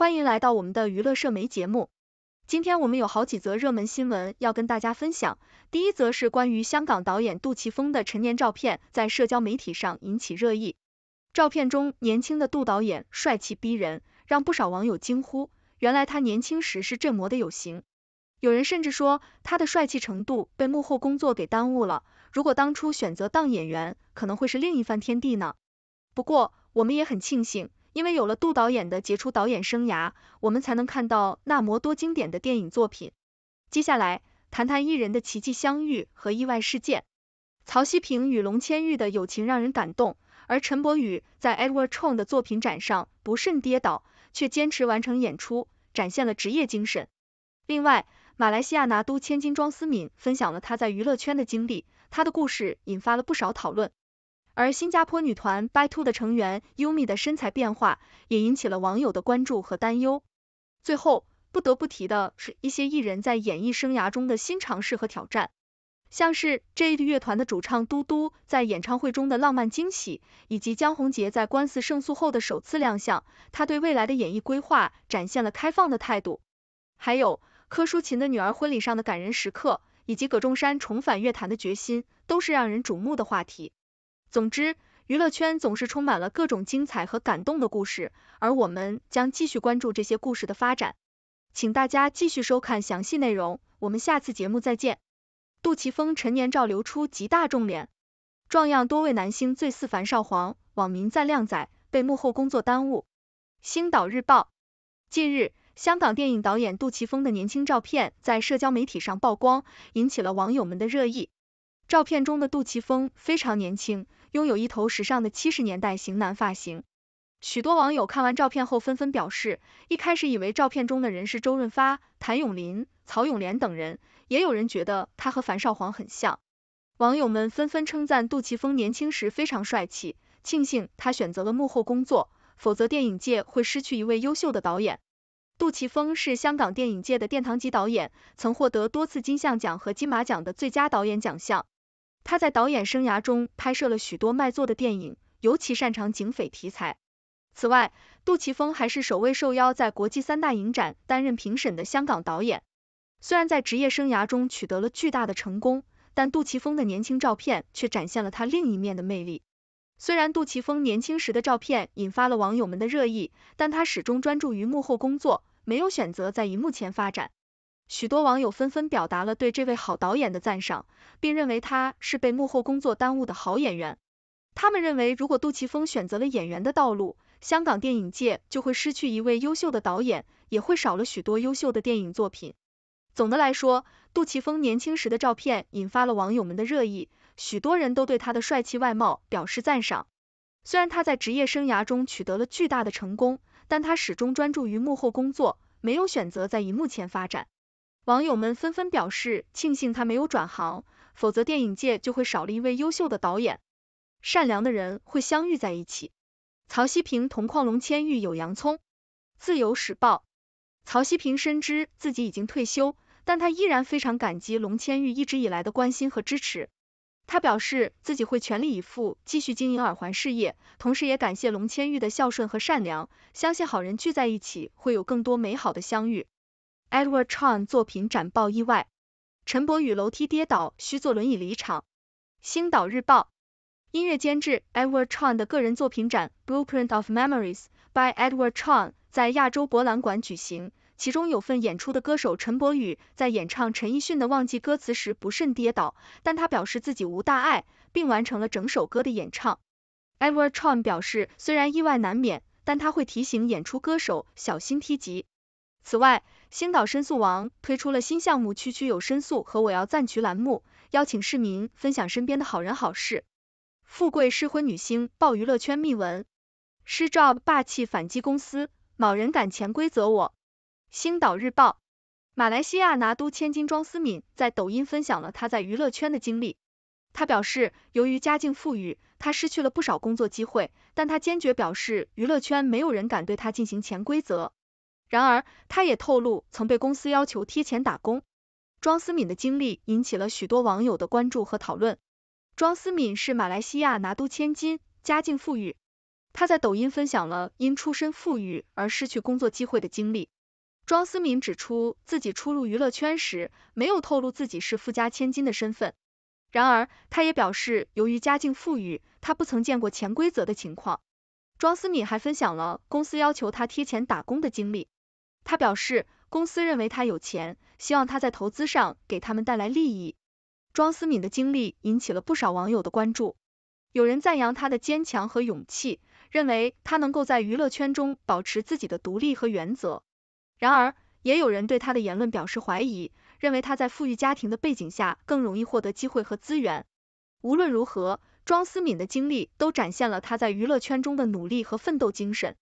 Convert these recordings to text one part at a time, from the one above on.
欢迎来到我们的娱乐社媒节目，今天我们有好几则热门新闻要跟大家分享。第一则是关于香港导演杜琪峰的陈年照片在社交媒体上引起热议。照片中年轻的杜导演帅气逼人，让不少网友惊呼：“原来他年轻时是振魔的有型。”有人甚至说他的帅气程度被幕后工作给耽误了，如果当初选择当演员，可能会是另一番天地呢。不过我们也很庆幸。因为有了杜导演的杰出导演生涯，我们才能看到那么多经典的电影作品。接下来谈谈艺人的奇迹相遇和意外事件。曹希平与龙千玉的友情让人感动，而陈柏宇在 Edward c h o n g 的作品展上不慎跌倒，却坚持完成演出，展现了职业精神。另外，马来西亚拿督千金庄思敏分享了她在娱乐圈的经历，她的故事引发了不少讨论。而新加坡女团 By Two 的成员 Yumi 的身材变化也引起了网友的关注和担忧。最后，不得不提的是，一些艺人在演艺生涯中的新尝试和挑战，像是 J a 的乐团的主唱嘟嘟在演唱会中的浪漫惊喜，以及江宏杰在官司胜诉后的首次亮相，他对未来的演艺规划展现了开放的态度。还有柯淑琴的女儿婚礼上的感人时刻，以及葛仲山重返乐坛的决心，都是让人瞩目的话题。总之，娱乐圈总是充满了各种精彩和感动的故事，而我们将继续关注这些故事的发展，请大家继续收看详细内容。我们下次节目再见。杜琪峰陈年照流出，极大众脸，壮样多位男星，最似樊少皇，网民赞靓仔，被幕后工作耽误。星岛日报，近日，香港电影导演杜琪峰的年轻照片在社交媒体上曝光，引起了网友们的热议。照片中的杜琪峰非常年轻，拥有一头时尚的七十年代型男发型。许多网友看完照片后纷纷表示，一开始以为照片中的人是周润发、谭咏麟、曹永廉等人，也有人觉得他和樊少皇很像。网友们纷纷称赞杜琪峰年轻时非常帅气，庆幸他选择了幕后工作，否则电影界会失去一位优秀的导演。杜琪峰是香港电影界的殿堂级导演，曾获得多次金像奖和金马奖的最佳导演奖项。他在导演生涯中拍摄了许多卖座的电影，尤其擅长警匪题材。此外，杜琪峰还是首位受邀在国际三大影展担任评审的香港导演。虽然在职业生涯中取得了巨大的成功，但杜琪峰的年轻照片却展现了他另一面的魅力。虽然杜琪峰年轻时的照片引发了网友们的热议，但他始终专注于幕后工作，没有选择在荧幕前发展。许多网友纷纷表达了对这位好导演的赞赏，并认为他是被幕后工作耽误的好演员。他们认为，如果杜琪峰选择了演员的道路，香港电影界就会失去一位优秀的导演，也会少了许多优秀的电影作品。总的来说，杜琪峰年轻时的照片引发了网友们的热议，许多人都对他的帅气外貌表示赞赏。虽然他在职业生涯中取得了巨大的成功，但他始终专注于幕后工作，没有选择在荧幕前发展。网友们纷纷表示，庆幸他没有转行，否则电影界就会少了一位优秀的导演。善良的人会相遇在一起。曹希平同框龙千玉有洋葱自由时报。曹希平深知自己已经退休，但他依然非常感激龙千玉一直以来的关心和支持。他表示自己会全力以赴继续经营耳环事业，同时也感谢龙千玉的孝顺和善良，相信好人聚在一起会有更多美好的相遇。Edward Chan 作品展报意外，陈柏宇楼梯跌倒需坐轮椅离场。星岛日报，音乐监制 Edward Chan 的个人作品展 Blueprint of Memories by Edward Chan 在亚洲博览馆举行，其中有份演出的歌手陈柏宇在演唱陈奕迅的《忘记》歌词时不慎跌倒，但他表示自己无大碍，并完成了整首歌的演唱。Edward Chan 表示，虽然意外难免，但他会提醒演出歌手小心梯级。此外，星岛申诉王推出了新项目“区区有申诉”和“我要赞许”栏目，邀请市民分享身边的好人好事。富贵失婚女星曝娱乐圈秘闻，施 Job 霸气反击公司，某人敢潜规则我。星岛日报，马来西亚拿督千金庄思敏在抖音分享了她在娱乐圈的经历。她表示，由于家境富裕，她失去了不少工作机会，但她坚决表示，娱乐圈没有人敢对她进行潜规则。然而，他也透露曾被公司要求贴钱打工。庄思敏的经历引起了许多网友的关注和讨论。庄思敏是马来西亚拿督千金，家境富裕。他在抖音分享了因出身富裕而失去工作机会的经历。庄思敏指出自己初入娱乐圈时没有透露自己是富家千金的身份。然而，他也表示由于家境富裕，他不曾见过潜规则的情况。庄思敏还分享了公司要求他贴钱打工的经历。他表示，公司认为他有钱，希望他在投资上给他们带来利益。庄思敏的经历引起了不少网友的关注，有人赞扬他的坚强和勇气，认为他能够在娱乐圈中保持自己的独立和原则。然而，也有人对他的言论表示怀疑，认为他在富裕家庭的背景下更容易获得机会和资源。无论如何，庄思敏的经历都展现了他在娱乐圈中的努力和奋斗精神。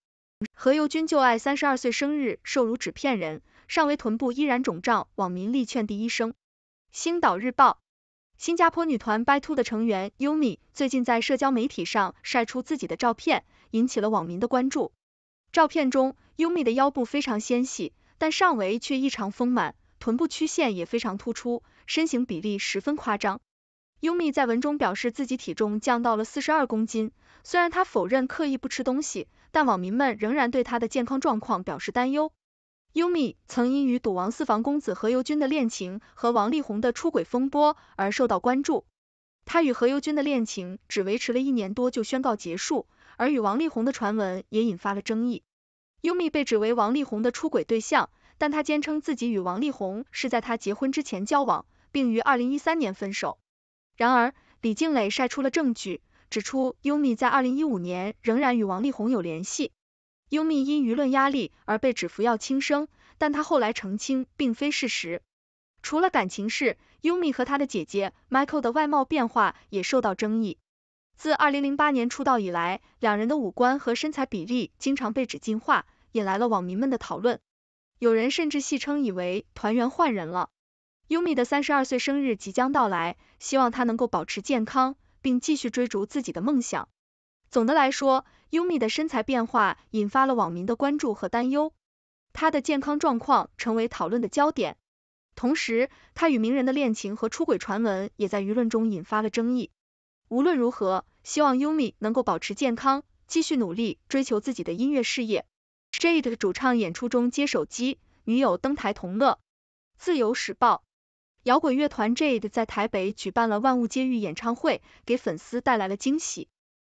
何猷君旧爱三十二岁生日瘦如纸片人，上围臀部依然肿胀，网民力劝第一声。星岛日报，新加坡女团 By Two 的成员 Yumi 最近在社交媒体上晒出自己的照片，引起了网民的关注。照片中，Yumi 的腰部非常纤细，但上围却异常丰满，臀部曲线也非常突出，身形比例十分夸张。Yumi 在文中表示自己体重降到了四十二公斤。虽然他否认刻意不吃东西，但网民们仍然对他的健康状况表示担忧。Yumi 曾因与赌王四房公子何猷君的恋情和王力宏的出轨风波而受到关注。他与何猷君的恋情只维持了一年多就宣告结束，而与王力宏的传闻也引发了争议。Yumi 被指为王力宏的出轨对象，但他坚称自己与王力宏是在他结婚之前交往，并于二零一三年分手。然而，李静蕾晒出了证据。指出，优米在二零一五年仍然与王力宏有联系。优米因舆论压力而被指服药轻生，但他后来澄清并非事实。除了感情事，优米和他的姐姐 Michael 的外貌变化也受到争议。自二零零八年出道以来，两人的五官和身材比例经常被指进化，引来了网民们的讨论。有人甚至戏称以为团员换人了。优米的三十二岁生日即将到来，希望他能够保持健康。并继续追逐自己的梦想。总的来说，Yumi 的身材变化引发了网民的关注和担忧，她的健康状况成为讨论的焦点。同时，她与名人的恋情和出轨传闻也在舆论中引发了争议。无论如何，希望 Yumi 能够保持健康，继续努力追求自己的音乐事业。Jade 主唱演出中接手机，女友登台同乐。自由时报。摇滚乐团 Jade 在台北举办了万物皆欲演唱会，给粉丝带来了惊喜。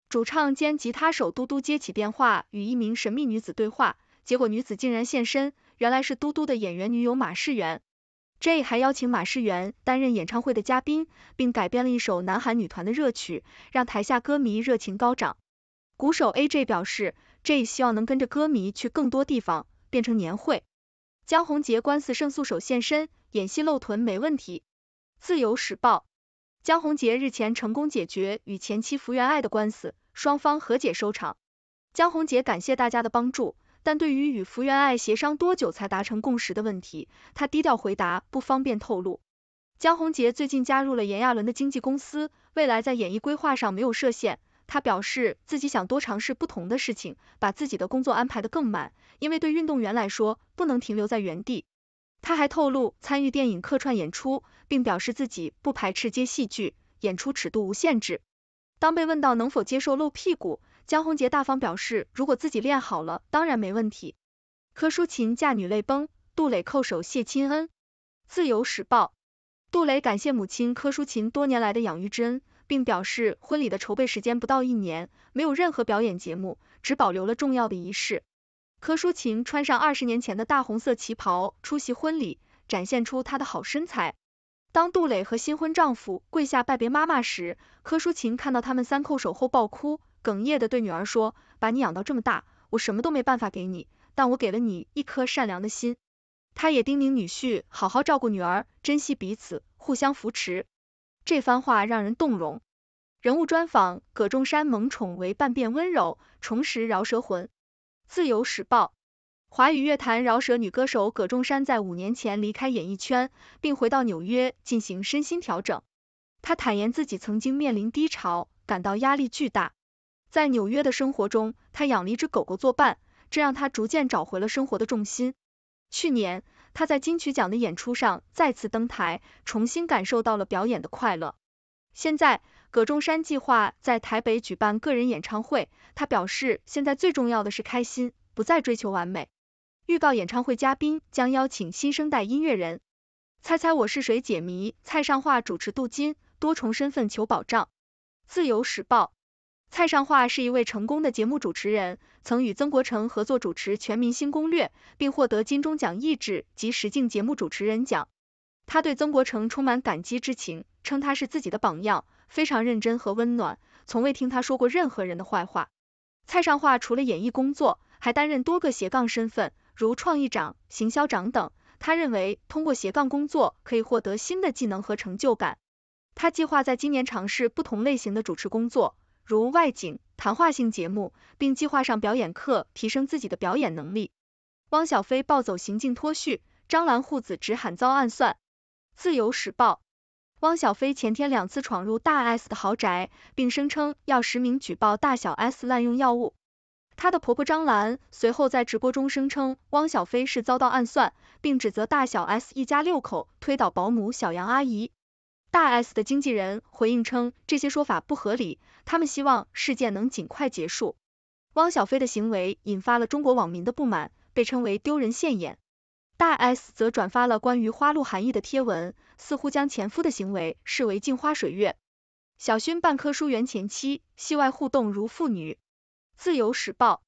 主唱兼吉他手嘟嘟接起电话，与一名神秘女子对话，结果女子竟然现身，原来是嘟嘟的演员女友马世媛。Jade 还邀请马世媛担任演唱会的嘉宾，并改编了一首南韩女团的热曲，让台下歌迷热情高涨。鼓手 AJ 表示，Jade 希望能跟着歌迷去更多地方，变成年会。江宏杰官司胜诉，手现身。演戏露臀没问题。自由时报，江宏杰日前成功解决与前妻福原爱的官司，双方和解收场。江宏杰感谢大家的帮助，但对于与福原爱协商多久才达成共识的问题，他低调回答不方便透露。江宏杰最近加入了炎亚纶的经纪公司，未来在演艺规划上没有设限。他表示自己想多尝试不同的事情，把自己的工作安排得更满，因为对运动员来说，不能停留在原地。他还透露参与电影客串演出，并表示自己不排斥接戏剧，演出尺度无限制。当被问到能否接受露屁股，江宏杰大方表示，如果自己练好了，当然没问题。柯淑琴嫁女泪崩，杜蕾叩首谢亲恩。自由时报，杜蕾感谢母亲柯淑琴多年来的养育之恩，并表示婚礼的筹备时间不到一年，没有任何表演节目，只保留了重要的仪式。柯淑琴穿上二十年前的大红色旗袍出席婚礼，展现出她的好身材。当杜磊和新婚丈夫跪下拜别妈妈时，柯淑琴看到他们三叩首后暴哭，哽咽地对女儿说：“把你养到这么大，我什么都没办法给你，但我给了你一颗善良的心。”他也叮咛女婿好好照顾女儿，珍惜彼此，互相扶持。这番话让人动容。人物专访：葛仲山萌宠为半变温柔，重拾饶舌魂。自由时报，华语乐坛饶舌女歌手葛仲珊在五年前离开演艺圈，并回到纽约进行身心调整。她坦言自己曾经面临低潮，感到压力巨大。在纽约的生活中，她养了一只狗狗作伴，这让她逐渐找回了生活的重心。去年，她在金曲奖的演出上再次登台，重新感受到了表演的快乐。现在，葛中山计划在台北举办个人演唱会。他表示，现在最重要的是开心，不再追求完美。预告演唱会嘉宾将邀请新生代音乐人。猜猜我是谁？解谜。蔡尚桦主持镀金，多重身份求保障。自由时报。蔡尚桦是一位成功的节目主持人，曾与曾国城合作主持《全明星攻略》，并获得金钟奖意志及实境节目主持人奖。他对曾国城充满感激之情。称他是自己的榜样，非常认真和温暖，从未听他说过任何人的坏话。蔡尚华除了演艺工作，还担任多个斜杠身份，如创意长、行销长等。他认为通过斜杠工作可以获得新的技能和成就感。他计划在今年尝试不同类型的主持工作，如外景、谈话性节目，并计划上表演课提升自己的表演能力。汪小菲暴走行径脱序，张兰护子直喊遭暗算。自由时报汪小菲前天两次闯入大 S 的豪宅，并声称要实名举报大小 S 滥用药物。她的婆婆张兰随后在直播中声称，汪小菲是遭到暗算，并指责大小 S 一家六口推倒保姆小杨阿姨。大 S 的经纪人回应称，这些说法不合理，他们希望事件能尽快结束。汪小菲的行为引发了中国网民的不满，被称为丢人现眼。大 S 则转发了关于花露含义的贴文，似乎将前夫的行为视为镜花水月。小薰扮柯书源前妻，戏外互动如父女。自由时报，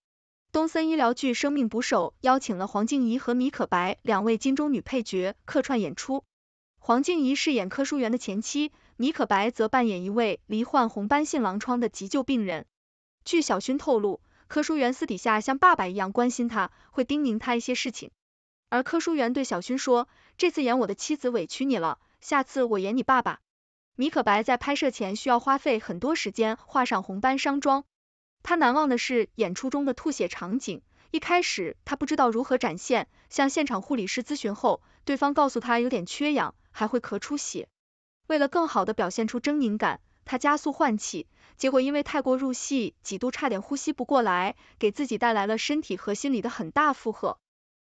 东森医疗剧《生命捕手》邀请了黄静怡和米可白两位金钟女配角客串演出。黄静怡饰演柯书源的前妻，米可白则扮演一位罹患红斑性狼疮的急救病人。据小薰透露，柯书源私底下像爸爸一样关心她，会叮咛她一些事情。而柯书源对小勋说：“这次演我的妻子委屈你了，下次我演你爸爸。”米可白在拍摄前需要花费很多时间画上红斑伤妆。他难忘的是演出中的吐血场景，一开始他不知道如何展现，向现场护理师咨询后，对方告诉他有点缺氧，还会咳出血。为了更好的表现出狰狞感，他加速换气，结果因为太过入戏，几度差点呼吸不过来，给自己带来了身体和心理的很大负荷。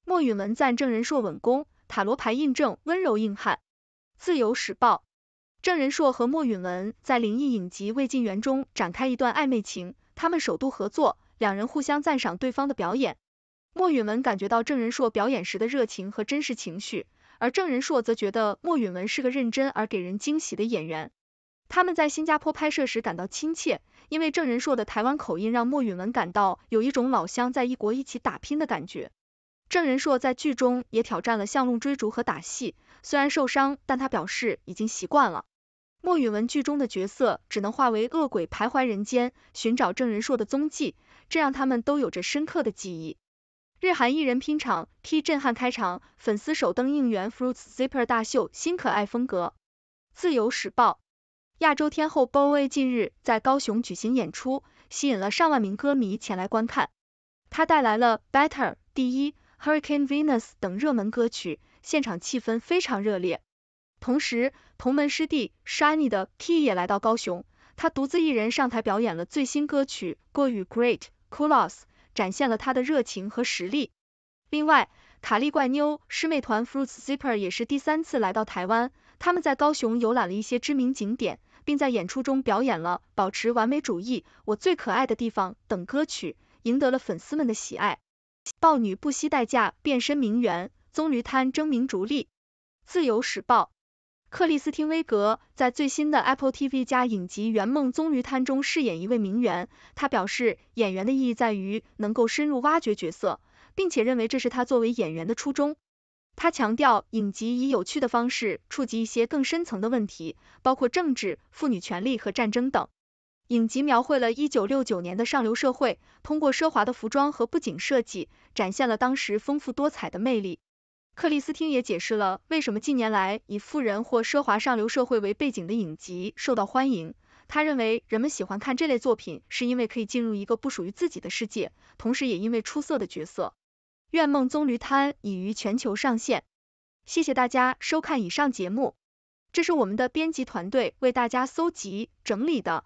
莫允文赞郑仁硕稳攻，塔罗牌印证温柔硬汉。自由时报，郑仁硕和莫允文在灵异影集《未尽缘》中展开一段暧昧情，他们首度合作，两人互相赞赏对方的表演。莫允文感觉到郑仁硕表演时的热情和真实情绪，而郑仁硕则觉得莫允文是个认真而给人惊喜的演员。他们在新加坡拍摄时感到亲切，因为郑仁硕的台湾口音让莫允文感到有一种老乡在异国一起打拼的感觉。郑仁硕在剧中也挑战了向路追逐和打戏，虽然受伤，但他表示已经习惯了。莫雨文剧中的角色只能化为恶鬼徘徊人间，寻找郑仁硕的踪迹，这让他们都有着深刻的记忆。日韩艺人拼场，T 震撼开场，粉丝首登应援 Fruits Zipper 大秀，新可爱风格。自由时报，亚洲天后 BoA 近日在高雄举行演出，吸引了上万名歌迷前来观看，他带来了 Better 第一。Hurricane Venus 等热门歌曲，现场气氛非常热烈。同时，同门师弟 Shiny 的 Key 也来到高雄，他独自一人上台表演了最新歌曲《过于 Great Coolos》，展现了他的热情和实力。另外，卡莉怪妞师妹团 Fruits Zipper 也是第三次来到台湾，他们在高雄游览了一些知名景点，并在演出中表演了《保持完美主义》《我最可爱的地方》等歌曲，赢得了粉丝们的喜爱。豹女不惜代价变身名媛，《棕榈滩》争名逐利。自由时报。克里斯汀·威格在最新的 Apple TV+ 加影集《圆梦棕榈滩》中饰演一位名媛，她表示，演员的意义在于能够深入挖掘角色，并且认为这是她作为演员的初衷。她强调，影集以有趣的方式触及一些更深层的问题，包括政治、妇女权利和战争等。影集描绘了一九六九年的上流社会，通过奢华的服装和布景设计，展现了当时丰富多彩的魅力。克里斯汀也解释了为什么近年来以富人或奢华上流社会为背景的影集受到欢迎。他认为人们喜欢看这类作品，是因为可以进入一个不属于自己的世界，同时也因为出色的角色。《愿梦棕榈滩》已于全球上线。谢谢大家收看以上节目，这是我们的编辑团队为大家搜集整理的。